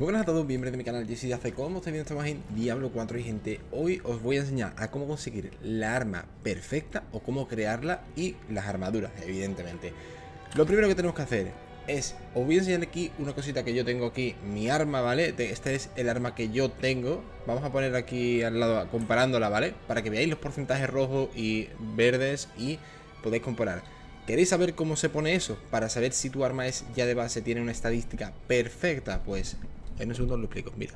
Muy buenas a todos, bienvenidos a mi canal soy hace como estáis viendo estamos en Diablo 4 y gente, hoy os voy a enseñar a cómo conseguir la arma perfecta o cómo crearla y las armaduras, evidentemente. Lo primero que tenemos que hacer es, os voy a enseñar aquí una cosita que yo tengo aquí, mi arma, ¿vale? Este es el arma que yo tengo, vamos a poner aquí al lado comparándola, ¿vale? Para que veáis los porcentajes rojos y verdes y podéis comparar. ¿Queréis saber cómo se pone eso? Para saber si tu arma es ya de base tiene una estadística perfecta, pues en un segundo lo explico, mira.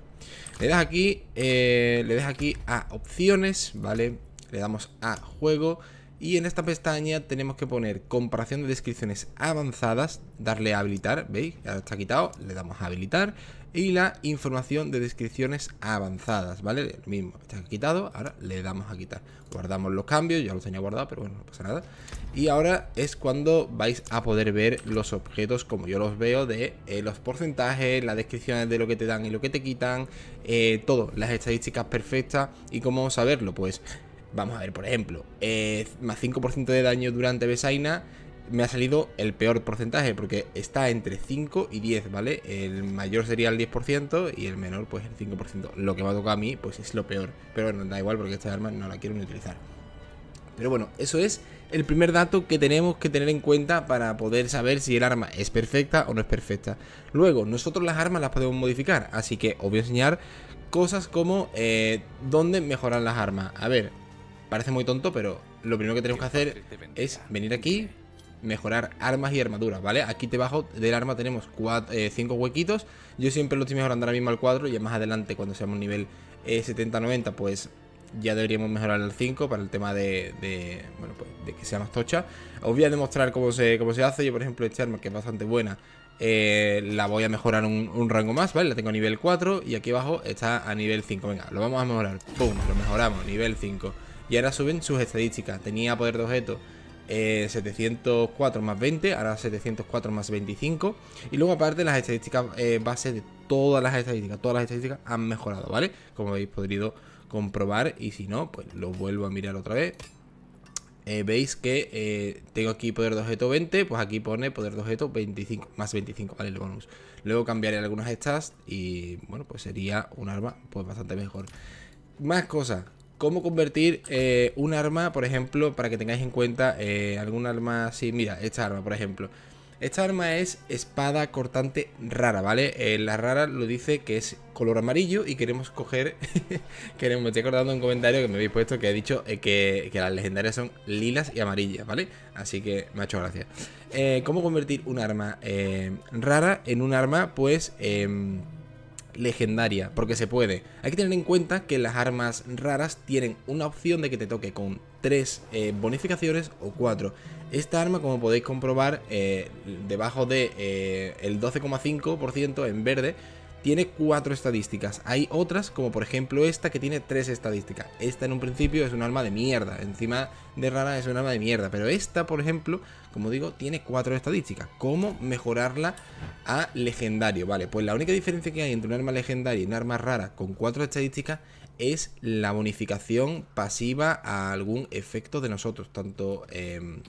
Le das aquí, eh, le das aquí a opciones, ¿vale? Le damos a juego y en esta pestaña tenemos que poner comparación de descripciones avanzadas, darle a habilitar, ¿veis? Ya está quitado, le damos a habilitar. Y la información de descripciones avanzadas, ¿vale? Lo mismo, está quitado, ahora le damos a quitar. Guardamos los cambios, ya los tenía guardado, pero bueno, no pasa nada. Y ahora es cuando vais a poder ver los objetos como yo los veo de eh, los porcentajes, las descripciones de lo que te dan y lo que te quitan, eh, todo, las estadísticas perfectas. ¿Y cómo verlo Pues Vamos a ver, por ejemplo, eh, más 5% de daño durante Besaina me ha salido el peor porcentaje porque está entre 5 y 10, ¿vale? El mayor sería el 10% y el menor pues el 5%. Lo que me ha tocado a mí pues es lo peor, pero bueno, da igual porque esta arma no la quiero ni utilizar. Pero bueno, eso es el primer dato que tenemos que tener en cuenta para poder saber si el arma es perfecta o no es perfecta. Luego, nosotros las armas las podemos modificar, así que os voy a enseñar cosas como eh, dónde mejorar las armas. A ver, Parece muy tonto, pero lo primero que tenemos que hacer es venir aquí, mejorar armas y armaduras, ¿vale? Aquí debajo del arma tenemos 5 eh, huequitos. Yo siempre lo estoy mejorando ahora mismo al 4 y más adelante cuando seamos nivel 70-90 eh, pues ya deberíamos mejorar al 5 para el tema pues, de, que sea más tocha. Os voy a demostrar cómo se, cómo se hace. Yo por ejemplo este arma que es bastante buena eh, la voy a mejorar un, un, rango más, ¿vale? La tengo a nivel 4 y aquí abajo está a nivel 5. Venga, lo vamos a mejorar. ¡Pum! Lo mejoramos, nivel 5 y ahora suben sus estadísticas. Tenía poder de objeto 704 eh, más 20, ahora 704 más 25. Y luego aparte las estadísticas eh, bases de todas las estadísticas, todas las estadísticas han mejorado, ¿vale? Como habéis podido comprobar y si no, pues lo vuelvo a mirar otra vez. Eh, veis que eh, tengo aquí poder de objeto 20, pues aquí pone poder de objeto 25, más 25, ¿vale? El bonus. Luego cambiaré algunas estas y, bueno, pues sería un arma pues bastante mejor. Más cosas, cómo convertir eh, un arma, por ejemplo, para que tengáis en cuenta eh, algún arma así. Mira, esta arma, por ejemplo. Esta arma es espada cortante rara, ¿vale? Eh, la rara lo dice que es color amarillo y queremos coger... queremos, me estoy acordando un comentario que me habéis puesto que ha dicho que, las legendarias son lilas y amarillas, ¿vale? Así que me ha hecho gracia. ¿Cómo convertir un arma rara en un arma, pues em, legendaria, porque se puede. Hay que tener en cuenta que las armas raras tienen una opción de que te toque con 3 eh, bonificaciones o 4. Esta arma, como podéis comprobar, eh, debajo de 12,5% eh, en verde, tiene 4 estadísticas. Hay otras, como por ejemplo esta, que tiene 3 estadísticas. Esta en un principio es un arma de mierda. Encima de rara es un arma de mierda. Pero esta, por ejemplo, como digo, tiene 4 estadísticas. ¿Cómo mejorarla a legendario. Vale, pues la única diferencia que hay entre un arma legendaria y un arma rara con cuatro estadísticas es la bonificación pasiva a algún efecto de nosotros, tanto, em,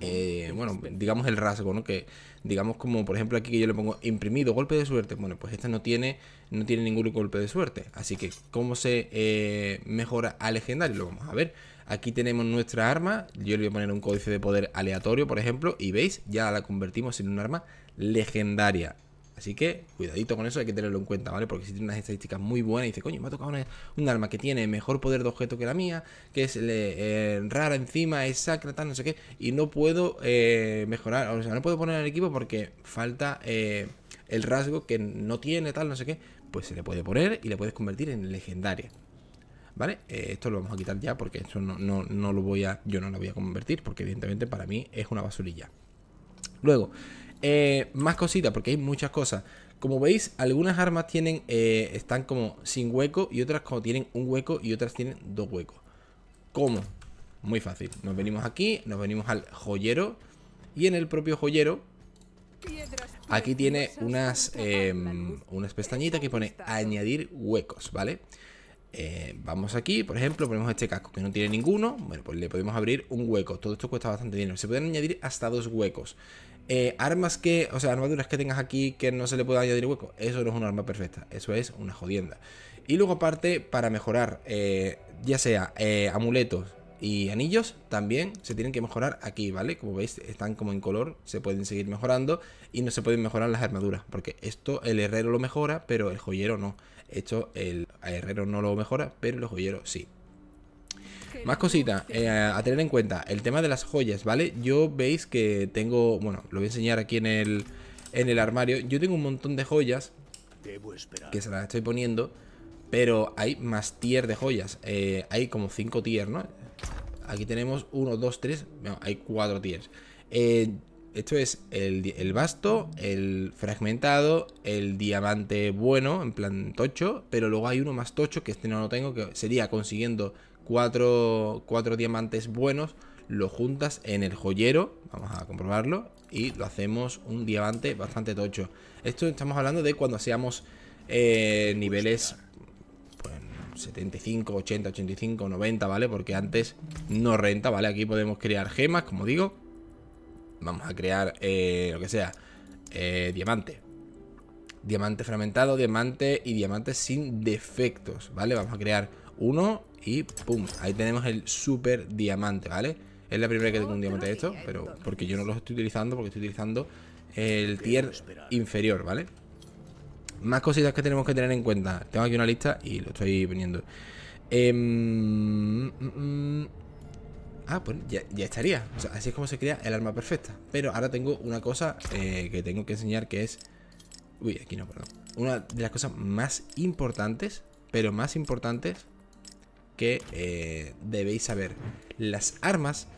eh, bueno, digamos el rasgo, ¿no? Que digamos como, por ejemplo, aquí que yo le pongo imprimido, golpe de suerte, bueno, pues esta no tiene, no tiene ningún golpe de suerte, así que, ¿cómo se eh, mejora a legendario? Lo vamos a ver. Aquí tenemos nuestra arma, yo le voy a poner un códice de poder aleatorio, por ejemplo, y veis, ya la convertimos en un arma legendaria. Así que cuidadito con eso, hay que tenerlo en cuenta, ¿vale? Porque si tiene unas estadísticas muy buenas y dice, coño, me ha tocado un arma que tiene mejor poder de objeto que la mía, que es eh, rara encima, es sacra, tal, no sé qué, y no puedo eh, mejorar, o sea, no puedo poner El equipo porque falta eh, el rasgo que no tiene, tal, no sé qué, pues se le puede poner y le puedes convertir en legendaria. ¿Vale? esto lo vamos a quitar ya porque eso no, no, no lo voy a. Yo no lo voy a convertir porque, evidentemente, para mí es una basurilla. Luego, eh, más cositas, porque hay muchas cosas. Como veis, algunas armas tienen eh, están como sin hueco y otras como tienen un hueco y otras tienen dos huecos. ¿Cómo? Muy fácil. Nos venimos aquí, nos venimos al joyero y en el propio joyero aquí tiene unas, em, unas pestañitas que pone añadir huecos, ¿vale? Eh, vamos aquí, por ejemplo, ponemos este casco que no tiene ninguno. Bueno, pues le podemos abrir un hueco. Todo esto cuesta bastante dinero. Se pueden añadir hasta dos huecos. Eh, armas que, o sea, armaduras que tengas aquí que no se le pueda añadir hueco, eso no es un arma perfecta, eso es una jodienda. Y luego aparte, para mejorar, eh, ya sea eh, amuletos y anillos, también se tienen que mejorar aquí, ¿vale? Como veis, están como en color, se pueden seguir mejorando y no se pueden mejorar las armaduras, porque esto el herrero lo mejora, pero el joyero no. Esto el herrero no lo mejora, pero el joyero sí. Más cositas eh, a tener en cuenta, el tema de las joyas, ¿vale? Yo veis que tengo, bueno, lo voy a enseñar aquí en el, en el armario. Yo tengo un montón de joyas que se las estoy poniendo, pero hay más tier de joyas. Eh, hay como cinco tier, ¿no? Aquí tenemos uno, dos, tres hay cuatro tiers. Eh, esto es el, el, basto, el fragmentado, el diamante bueno, en plan tocho, pero luego hay uno más tocho, que este no lo tengo, que sería consiguiendo cuatro, diamantes buenos, lo juntas en el joyero, vamos a comprobarlo, y lo hacemos un diamante bastante tocho. Esto estamos hablando de cuando seamos eh, niveles 75, 80, 85, 90, ¿vale? Porque antes no renta, ¿vale? Aquí podemos crear gemas, como digo. Vamos a crear eh, lo que sea, eh, diamante. Diamante fragmentado, diamante y diamante sin defectos, ¿vale? Vamos a crear uno y pum, ahí tenemos el super diamante, ¿vale? Es la primera que tengo un diamante de esto, pero porque yo no los estoy utilizando, porque estoy utilizando el tier inferior, ¿vale? Más cositas que tenemos que tener en cuenta. Tengo aquí una lista y lo estoy poniendo. Em, mm, mm. ah, pues ya, estaría. así es como se crea el arma perfecta. Pero ahora tengo una cosa eh, que tengo que enseñar que es... Uy, aquí no, perdón. Una de las cosas más importantes, pero más importantes que eh, debéis saber. Las armas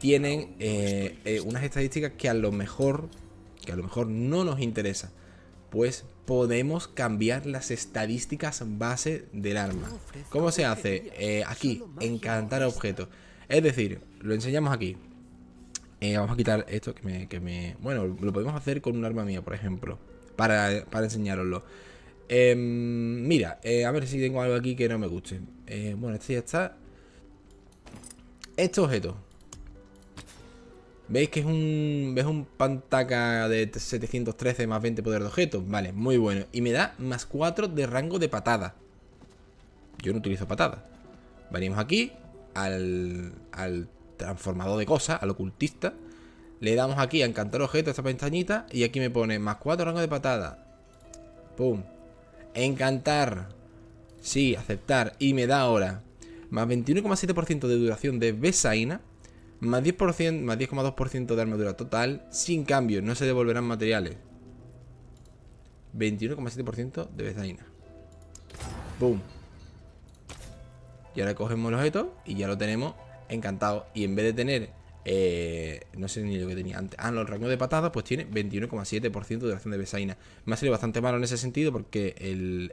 tienen eh, eh, unas estadísticas que a lo mejor que a lo mejor no nos interesa pues podemos cambiar las estadísticas base del arma ¿cómo se hace? aquí, encantar objetos es decir, lo enseñamos aquí vamos a quitar esto que me, que me, bueno, lo podemos hacer con un arma mía por ejemplo para, para enseñároslo Em, mira, eh, a ver si tengo algo aquí que no me guste. Eh, bueno, este ya está. Este objeto. ¿Veis que es un, un pantaca de 713 más 20 poder de objeto? Vale, muy bueno. Y me da más 4 de rango de patada. Yo no utilizo patada. Venimos aquí al, transformador de cosas, al ocultista. Le damos aquí a encantar objeto, esta pestañita. Y aquí me pone más 4 rango de patada. Pum. Encantar. Sí, aceptar. Y me da ahora más 21,7% de duración de Besaina, más 10%, más 10,2% de armadura total, sin cambio, no se devolverán materiales. 21,7% de Besaina. Boom. Y ahora cogemos el objeto y ya lo tenemos encantado. Y en vez de tener eh, no sé ni lo que tenía antes. Ah, no, el rango de patadas pues tiene 21,7% de duración de besaina. Me ha salido bastante malo en ese sentido porque el,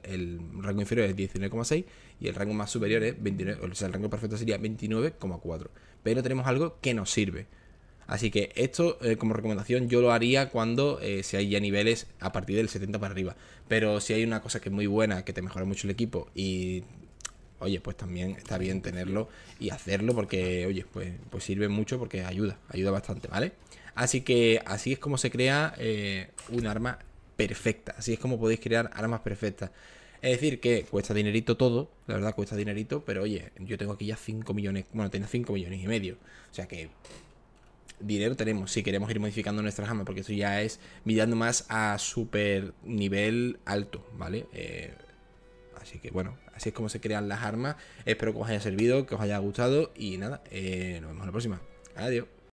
rango inferior es 19,6 y el rango más superior es 29. O sea, el rango perfecto sería 29,4. Pero tenemos algo que nos sirve. Así que esto eh, como recomendación yo lo haría cuando eh, se haya hay ya niveles a partir del 70 para arriba. Pero si hay una cosa que es muy buena, que te mejora mucho el equipo y oye, pues también está bien tenerlo y hacerlo porque, oye, pues, pues sirve mucho porque ayuda, ayuda bastante, ¿vale? Así que así es como se crea eh, un arma perfecta, así es como podéis crear armas perfectas. Es decir, que cuesta dinerito todo, la verdad cuesta dinerito, pero oye, yo tengo aquí ya 5 millones, bueno, tengo 5 millones y medio, o sea que dinero tenemos si queremos ir modificando nuestras armas, porque esto ya es mirando más a super nivel alto, ¿vale? Eh, Así que bueno, así es como se crean las armas. Espero que os haya servido, que os haya gustado y nada, eh, nos vemos en la próxima. Adiós.